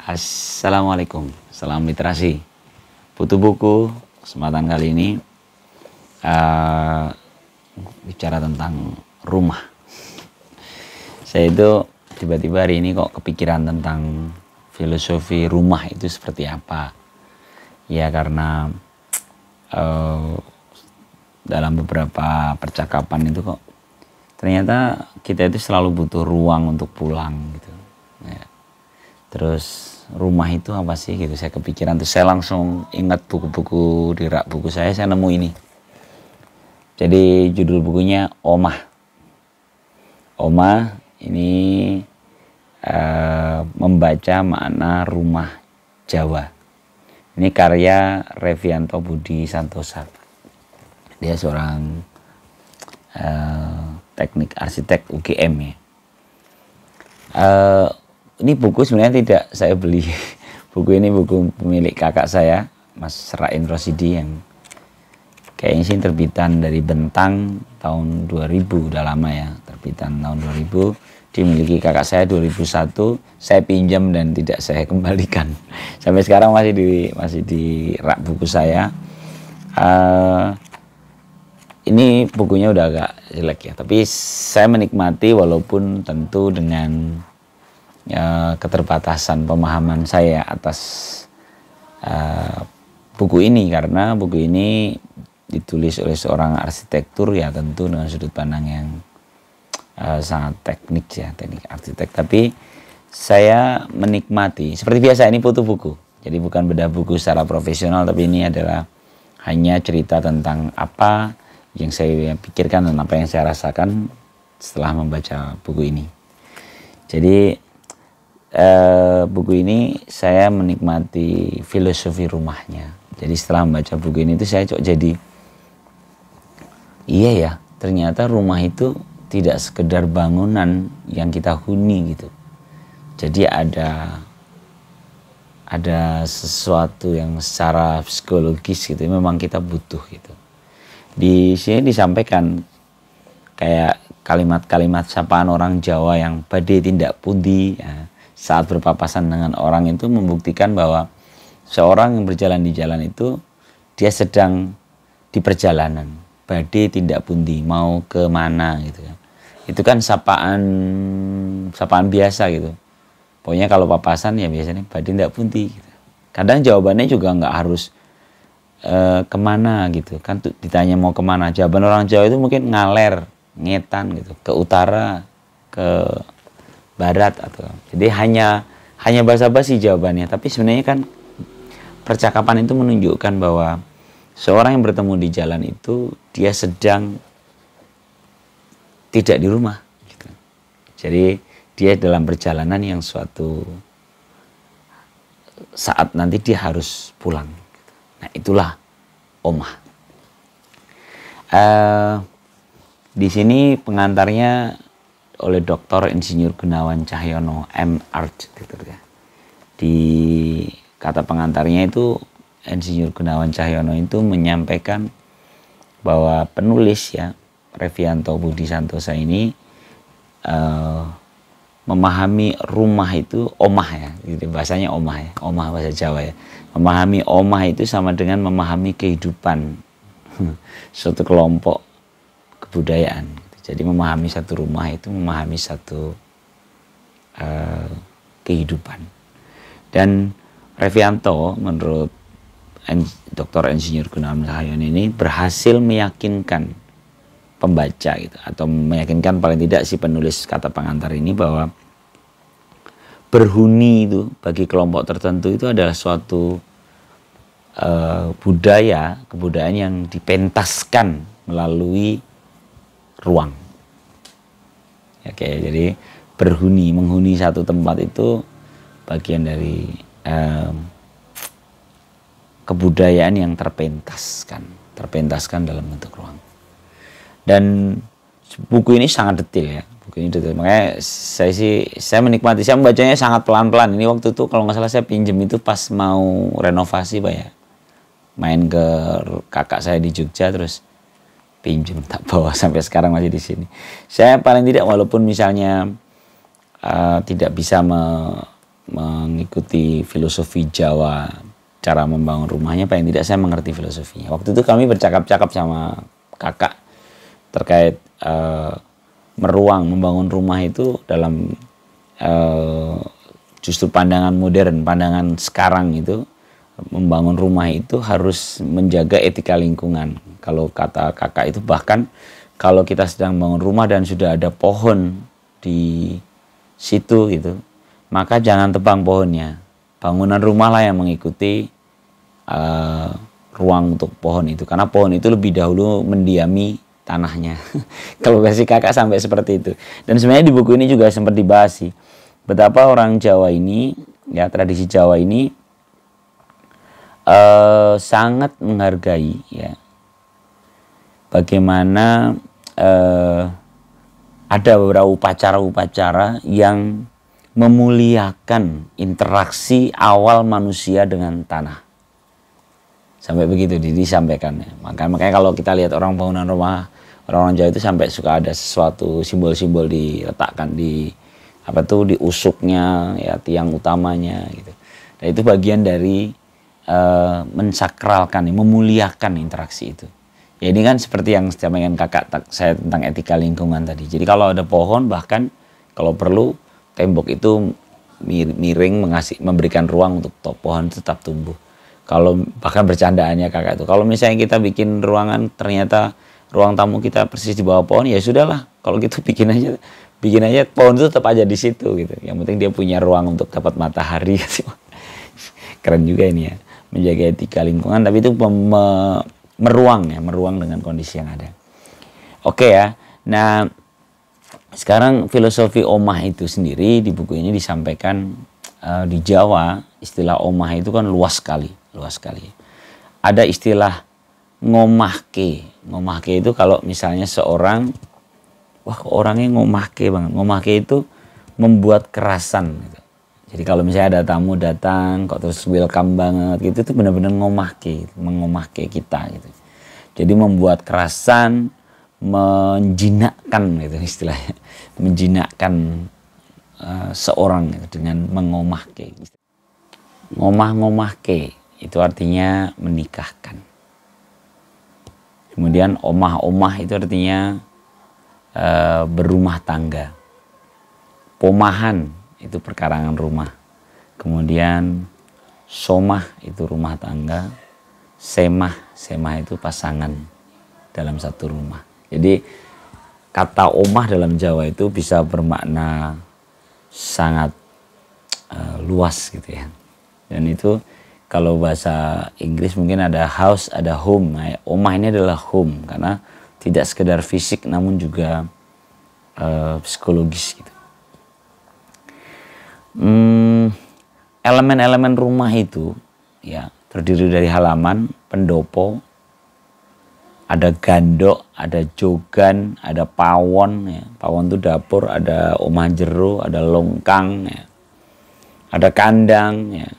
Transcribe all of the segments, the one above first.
Assalamualaikum, salam literasi. Butuh buku, kesempatan kali ini uh, bicara tentang rumah. Saya itu tiba-tiba hari ini kok kepikiran tentang filosofi rumah itu seperti apa. Ya karena uh, dalam beberapa percakapan itu kok ternyata kita itu selalu butuh ruang untuk pulang gitu terus rumah itu apa sih gitu saya kepikiran terus saya langsung ingat buku-buku di rak buku saya saya nemu ini jadi judul bukunya Oma Oma ini uh, membaca makna rumah Jawa ini karya Revianto Budi Santosa dia seorang uh, teknik arsitek UGM ya uh, ini buku sebenarnya tidak saya beli buku ini buku pemilik kakak saya Mas Rain Rosidi yang kayaknya sih terbitan dari Bentang tahun 2000 udah lama ya terbitan tahun 2000 dimiliki kakak saya 2001 saya pinjam dan tidak saya kembalikan sampai sekarang masih di masih di rak buku saya uh, ini bukunya udah agak jelek ya tapi saya menikmati walaupun tentu dengan ya, keterbatasan pemahaman saya atas uh, buku ini karena buku ini ditulis oleh seorang arsitektur ya tentu dengan sudut pandang yang uh, sangat teknik ya teknik arsitek tapi saya menikmati seperti biasa ini foto buku jadi bukan beda buku secara profesional tapi ini adalah hanya cerita tentang apa yang saya pikirkan dan apa yang saya rasakan setelah membaca buku ini jadi eh, buku ini saya menikmati filosofi rumahnya. Jadi setelah membaca buku ini itu saya cok jadi iya ya ternyata rumah itu tidak sekedar bangunan yang kita huni gitu. Jadi ada ada sesuatu yang secara psikologis gitu memang kita butuh gitu. Di sini disampaikan kayak kalimat-kalimat sapaan orang Jawa yang pede tindak pundi ya saat berpapasan dengan orang itu membuktikan bahwa seorang yang berjalan di jalan itu dia sedang di perjalanan badai tidak pundi mau kemana gitu ya itu kan sapaan sapaan biasa gitu pokoknya kalau papasan ya biasanya badai tidak pundi gitu. kadang jawabannya juga nggak harus e, kemana gitu kan ditanya mau kemana jawaban orang Jawa itu mungkin ngaler ngetan gitu ke utara ke barat atau jadi hanya hanya basa-basi jawabannya tapi sebenarnya kan percakapan itu menunjukkan bahwa seorang yang bertemu di jalan itu dia sedang tidak di rumah gitu. jadi dia dalam perjalanan yang suatu saat nanti dia harus pulang gitu. nah itulah omah uh, di sini pengantarnya oleh Dr. Insinyur Gunawan Cahyono M. Arch gitu ya. Di kata pengantarnya itu Insinyur Gunawan Cahyono itu menyampaikan bahwa penulis ya Revianto Budi Santosa ini uh, memahami rumah itu omah ya gitu bahasanya omah ya omah bahasa Jawa ya memahami omah itu sama dengan memahami kehidupan suatu kelompok kebudayaan jadi memahami satu rumah itu memahami satu uh, kehidupan. Dan Revianto menurut Dr. Insinyur Gunawan Sahayon ini berhasil meyakinkan pembaca gitu atau meyakinkan paling tidak si penulis kata pengantar ini bahwa berhuni itu bagi kelompok tertentu itu adalah suatu uh, budaya kebudayaan yang dipentaskan melalui ruang. ya Oke, jadi berhuni, menghuni satu tempat itu bagian dari um, kebudayaan yang terpentaskan, terpentaskan dalam bentuk ruang. Dan buku ini sangat detail ya, buku ini detail. Makanya saya sih, saya menikmati, saya membacanya sangat pelan-pelan. Ini waktu itu kalau nggak salah saya pinjem itu pas mau renovasi pak ya, main ke kakak saya di Jogja terus pinjem tak bawa sampai sekarang masih di sini saya paling tidak walaupun misalnya uh, tidak bisa me mengikuti filosofi Jawa cara membangun rumahnya paling tidak saya mengerti filosofinya waktu itu kami bercakap-cakap sama kakak terkait uh, meruang membangun rumah itu dalam uh, justru pandangan modern pandangan sekarang itu membangun rumah itu harus menjaga etika lingkungan. Kalau kata kakak itu bahkan kalau kita sedang bangun rumah dan sudah ada pohon di situ gitu, maka jangan tebang pohonnya. Bangunan rumah lah yang mengikuti uh, ruang untuk pohon itu karena pohon itu lebih dahulu mendiami tanahnya. kalau versi kakak sampai seperti itu. Dan sebenarnya di buku ini juga sempat dibahas sih betapa orang Jawa ini ya tradisi Jawa ini uh, sangat menghargai ya bagaimana uh, ada beberapa upacara-upacara yang memuliakan interaksi awal manusia dengan tanah sampai begitu disampaikan ya. makanya makanya kalau kita lihat orang bangunan rumah orang-orang Jawa itu sampai suka ada sesuatu simbol-simbol diletakkan di apa tuh di usuknya ya tiang utamanya gitu. Nah itu bagian dari uh, mensakralkan, memuliakan interaksi itu. Ya ini kan seperti yang setiap sampaikan kakak saya tentang etika lingkungan tadi. Jadi kalau ada pohon bahkan kalau perlu tembok itu miring mengasih memberikan ruang untuk pohon tetap tumbuh. Kalau bahkan bercandaannya kakak itu. Kalau misalnya kita bikin ruangan ternyata ruang tamu kita persis di bawah pohon ya sudahlah. Kalau gitu bikin aja bikin aja pohon itu tetap aja di situ gitu. Yang penting dia punya ruang untuk dapat matahari. Keren juga ini ya menjaga etika lingkungan tapi itu meruang ya meruang dengan kondisi yang ada oke ya nah sekarang filosofi omah itu sendiri di buku ini disampaikan uh, di Jawa istilah omah itu kan luas sekali luas sekali ada istilah ngomahke ngomahke itu kalau misalnya seorang wah orangnya ngomahke banget ngomahke itu membuat kerasan gitu. Jadi kalau misalnya ada tamu datang, kok terus welcome banget gitu, itu benar-benar ngomahke, mengomahke kita gitu. Jadi membuat kerasan, menjinakkan gitu istilahnya, menjinakkan uh, seorang gitu, dengan mengomahke. Ngomah-ngomahke itu artinya menikahkan. Kemudian omah-omah itu artinya uh, berumah tangga. Pomahan itu perkarangan rumah. Kemudian somah itu rumah tangga, semah, semah itu pasangan dalam satu rumah. Jadi kata omah dalam Jawa itu bisa bermakna sangat uh, luas gitu ya. Dan itu kalau bahasa Inggris mungkin ada house, ada home. Nah, omah ini adalah home karena tidak sekedar fisik namun juga uh, psikologis gitu. Hmm, elemen-elemen hmm, rumah itu ya terdiri dari halaman, pendopo, ada gandok, ada jogan, ada pawon ya. Pawon itu dapur, ada omah jero, ada longkang ya. Ada kandang ya.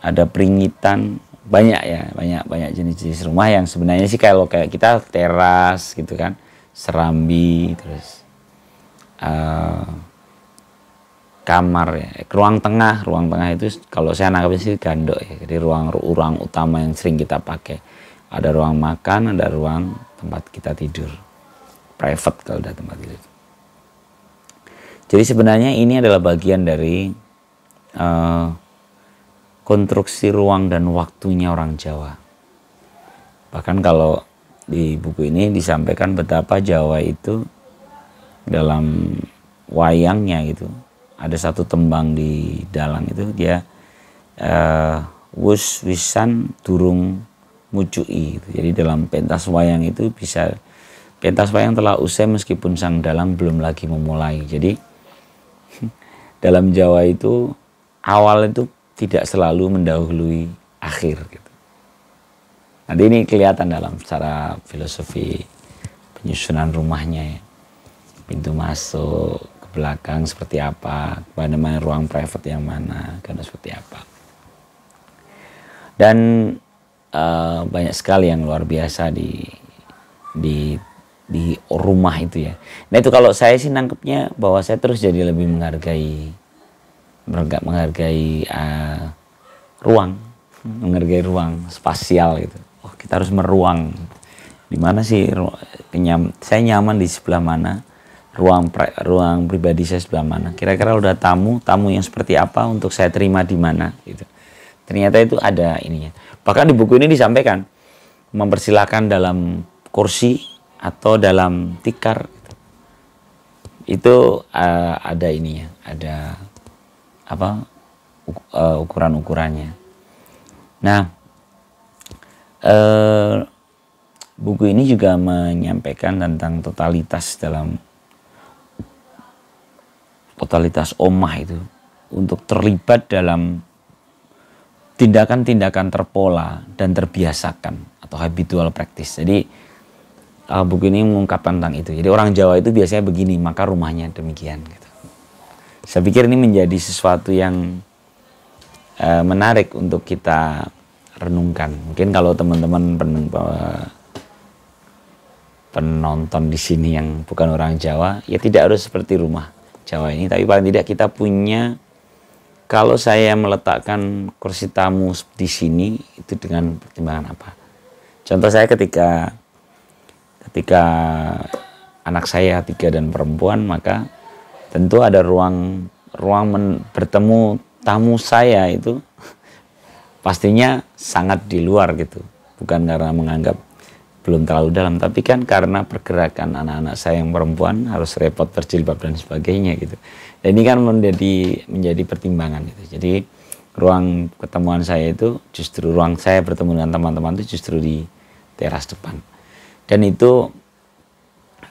Ada peringitan, banyak ya, banyak banyak jenis-jenis rumah yang sebenarnya sih kalau kayak kita teras gitu kan, serambi terus uh, kamar ya. Ruang tengah, ruang tengah itu kalau saya anggap sih gandok ya. Jadi ruang ruang utama yang sering kita pakai. Ada ruang makan, ada ruang tempat kita tidur. Private kalau ada tempat tidur. Jadi sebenarnya ini adalah bagian dari uh, konstruksi ruang dan waktunya orang Jawa. Bahkan kalau di buku ini disampaikan betapa Jawa itu dalam wayangnya gitu ada satu tembang di dalang itu dia uh, wus wisan durung mucui gitu. jadi dalam pentas wayang itu bisa pentas wayang telah usai meskipun sang dalang belum lagi memulai jadi dalam Jawa itu awal itu tidak selalu mendahului akhir gitu. nanti ini kelihatan dalam secara filosofi penyusunan rumahnya ya pintu masuk belakang seperti apa, mana mana ruang private yang mana, karena seperti apa. Dan uh, banyak sekali yang luar biasa di di di rumah itu ya. Nah itu kalau saya sih nangkepnya bahwa saya terus jadi lebih menghargai menghargai uh, ruang, menghargai ruang spasial gitu. Oh kita harus meruang. Di mana sih Saya nyaman di sebelah mana? ruang ruang pribadi saya sebelah mana kira-kira udah tamu tamu yang seperti apa untuk saya terima di mana gitu ternyata itu ada ininya bahkan di buku ini disampaikan mempersilahkan dalam kursi atau dalam tikar gitu. itu uh, ada ininya ada apa uh, eh, ukuran ukurannya nah uh, buku ini juga menyampaikan tentang totalitas dalam totalitas omah itu untuk terlibat dalam tindakan-tindakan terpola dan terbiasakan atau habitual practice. Jadi uh, buku ini mengungkapkan tentang itu. Jadi orang Jawa itu biasanya begini, maka rumahnya demikian. Gitu. Saya pikir ini menjadi sesuatu yang uh, menarik untuk kita renungkan. Mungkin kalau teman-teman pen uh, penonton di sini yang bukan orang Jawa, ya tidak harus seperti rumah Jawa ini, tapi paling tidak kita punya kalau saya meletakkan kursi tamu di sini itu dengan pertimbangan apa? Contoh saya ketika ketika anak saya tiga dan perempuan maka tentu ada ruang ruang men, bertemu tamu saya itu pastinya sangat di luar gitu bukan karena menganggap belum terlalu dalam tapi kan karena pergerakan anak-anak saya yang perempuan harus repot terjilbab dan sebagainya gitu dan ini kan menjadi menjadi pertimbangan gitu jadi ruang ketemuan saya itu justru ruang saya bertemu dengan teman-teman itu justru di teras depan dan itu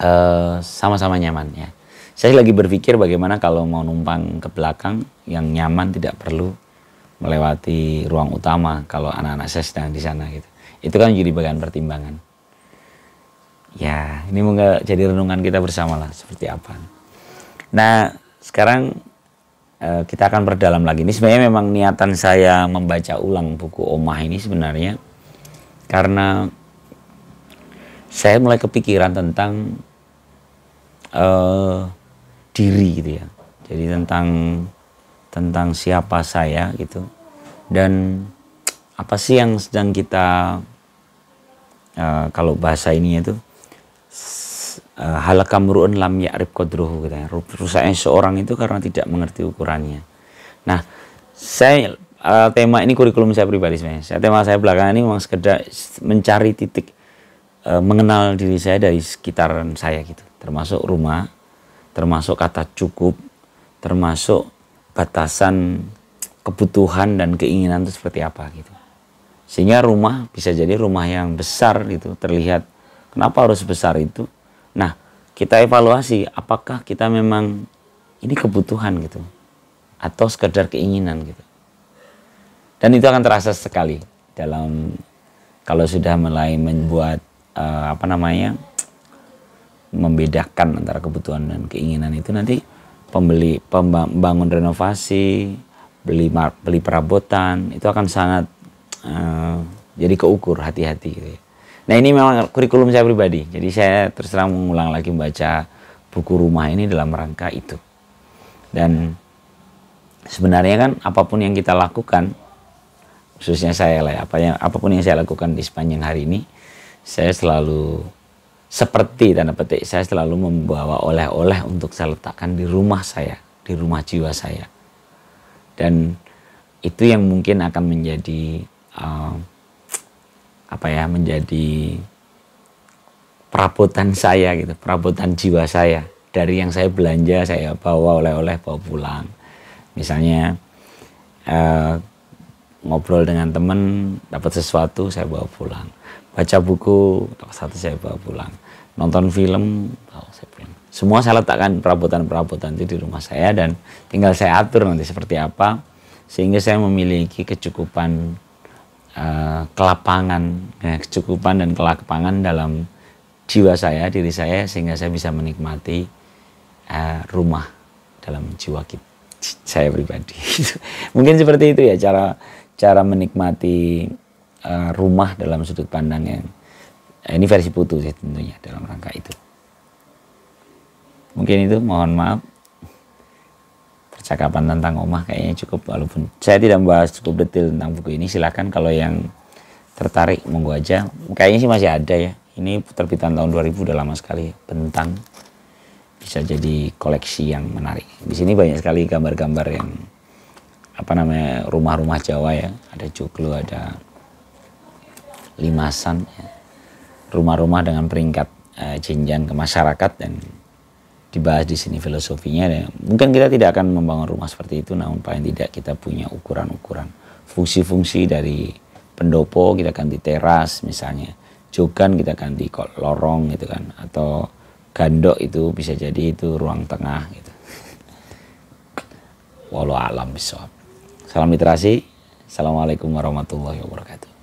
eh, sama-sama uh, nyaman ya saya lagi berpikir bagaimana kalau mau numpang ke belakang yang nyaman tidak perlu melewati ruang utama kalau anak-anak saya sedang di sana gitu itu kan jadi bagian pertimbangan ya ini moga jadi renungan kita bersama lah seperti apa nah sekarang eh, kita akan berdalam lagi ini sebenarnya memang niatan saya membaca ulang buku Omah ini sebenarnya karena saya mulai kepikiran tentang eh, diri gitu ya jadi tentang tentang siapa saya gitu dan apa sih yang sedang kita uh, kalau bahasa ini itu Eh, halakam ru'un lam ya'rif qadruhu katanya. Rusaknya seorang itu karena tidak mengerti ukurannya. Nah, saya uh, tema ini kurikulum saya pribadi sebenarnya. Saya, tema saya belakangan ini memang sekedar mencari titik uh, mengenal diri saya dari sekitaran saya gitu. Termasuk rumah, termasuk kata cukup, termasuk batasan kebutuhan dan keinginan itu seperti apa gitu. Sehingga rumah bisa jadi rumah yang besar gitu, terlihat Kenapa harus sebesar itu? Nah, kita evaluasi apakah kita memang ini kebutuhan gitu atau sekedar keinginan gitu. Dan itu akan terasa sekali dalam kalau sudah mulai membuat uh, apa namanya membedakan antara kebutuhan dan keinginan itu nanti pembeli pembangun renovasi beli beli perabotan itu akan sangat uh, jadi keukur hati-hati gitu ya. Nah ini memang kurikulum saya pribadi. Jadi saya terus terang mengulang lagi membaca buku rumah ini dalam rangka itu. Dan sebenarnya kan apapun yang kita lakukan, khususnya saya lah, ya, apa yang apapun yang saya lakukan di sepanjang hari ini, saya selalu seperti tanda petik saya selalu membawa oleh-oleh untuk saya letakkan di rumah saya, di rumah jiwa saya. Dan itu yang mungkin akan menjadi uh, apa ya menjadi perabotan saya gitu, perabotan jiwa saya. Dari yang saya belanja saya bawa oleh-oleh bawa pulang. Misalnya eh, ngobrol dengan temen dapat sesuatu saya bawa pulang. Baca buku satu saya bawa pulang. Nonton film oh, saya pulang. Semua saya letakkan perabotan-perabotan itu di rumah saya dan tinggal saya atur nanti seperti apa sehingga saya memiliki kecukupan Eh, kelapangan, eh, kecukupan dan kelapangan dalam jiwa saya, diri saya, sehingga saya bisa menikmati uh, rumah dalam jiwa kita, saya pribadi. Mungkin seperti itu ya cara cara menikmati uh, rumah dalam sudut pandang yang uh, ini versi putus ya tentunya dalam rangka itu. Mungkin itu, mohon maaf percakapan tentang Omah kayaknya cukup walaupun saya tidak membahas cukup detail tentang buku ini silahkan kalau yang tertarik monggo aja kayaknya sih masih ada ya ini terbitan tahun 2000 udah lama sekali bentang bisa jadi koleksi yang menarik di sini banyak sekali gambar-gambar yang apa namanya rumah-rumah Jawa ya ada joglo ada limasan ya. rumah-rumah dengan peringkat uh, jenjang ke masyarakat dan dibahas di sini filosofinya. Ya. Mungkin kita tidak akan membangun rumah seperti itu, namun paling tidak kita punya ukuran-ukuran fungsi-fungsi dari pendopo kita ganti teras misalnya, jogan kita ganti lorong gitu kan, atau gandok itu bisa jadi itu ruang tengah gitu. Walau alam sob Salam literasi. Assalamualaikum warahmatullahi wabarakatuh.